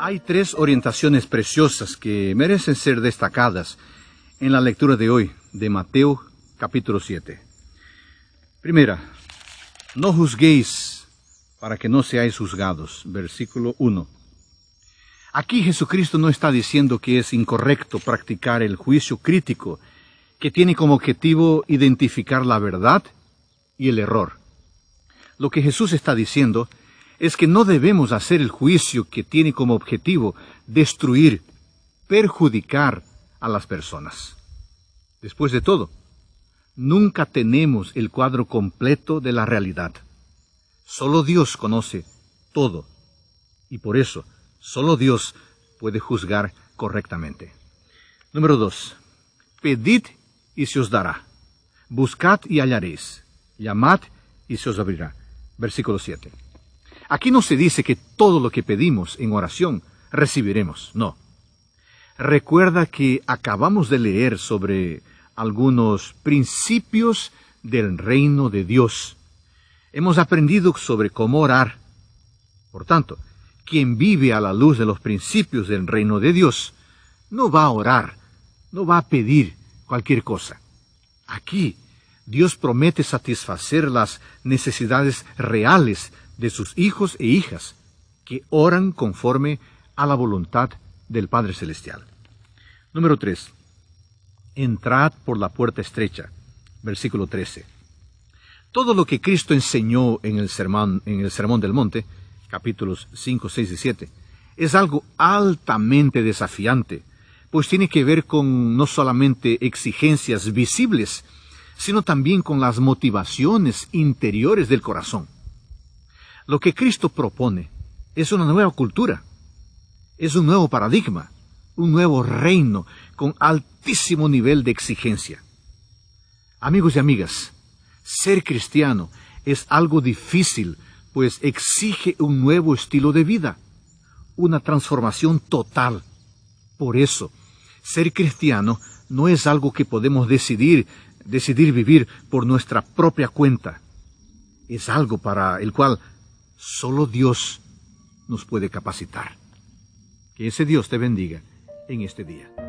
Hay tres orientaciones preciosas que merecen ser destacadas en la lectura de hoy de Mateo capítulo 7. Primera, no juzguéis para que no seáis juzgados, versículo 1. Aquí Jesucristo no está diciendo que es incorrecto practicar el juicio crítico, que tiene como objetivo identificar la verdad y el error. Lo que Jesús está diciendo es que no debemos hacer el juicio que tiene como objetivo destruir, perjudicar a las personas. Después de todo, nunca tenemos el cuadro completo de la realidad. Solo Dios conoce todo y por eso solo Dios puede juzgar correctamente. Número 2. Pedid y se os dará. Buscad y hallaréis. Llamad y se os abrirá. Versículo 7. Aquí no se dice que todo lo que pedimos en oración recibiremos, no. Recuerda que acabamos de leer sobre algunos principios del reino de Dios. Hemos aprendido sobre cómo orar. Por tanto, quien vive a la luz de los principios del reino de Dios no va a orar, no va a pedir cualquier cosa. Aquí Dios promete satisfacer las necesidades reales de sus hijos e hijas que oran conforme a la voluntad del Padre Celestial. Número 3. Entrad por la puerta estrecha. Versículo 13. Todo lo que Cristo enseñó en el sermón, en el sermón del monte, capítulos 5, 6 y 7, es algo altamente desafiante, pues tiene que ver con no solamente exigencias visibles, sino también con las motivaciones interiores del corazón. Lo que Cristo propone es una nueva cultura, es un nuevo paradigma, un nuevo reino con altísimo nivel de exigencia. Amigos y amigas, ser cristiano es algo difícil, pues exige un nuevo estilo de vida, una transformación total. Por eso, ser cristiano no es algo que podemos decidir, decidir vivir por nuestra propia cuenta. Es algo para el cual Solo Dios nos puede capacitar. Que ese Dios te bendiga en este día.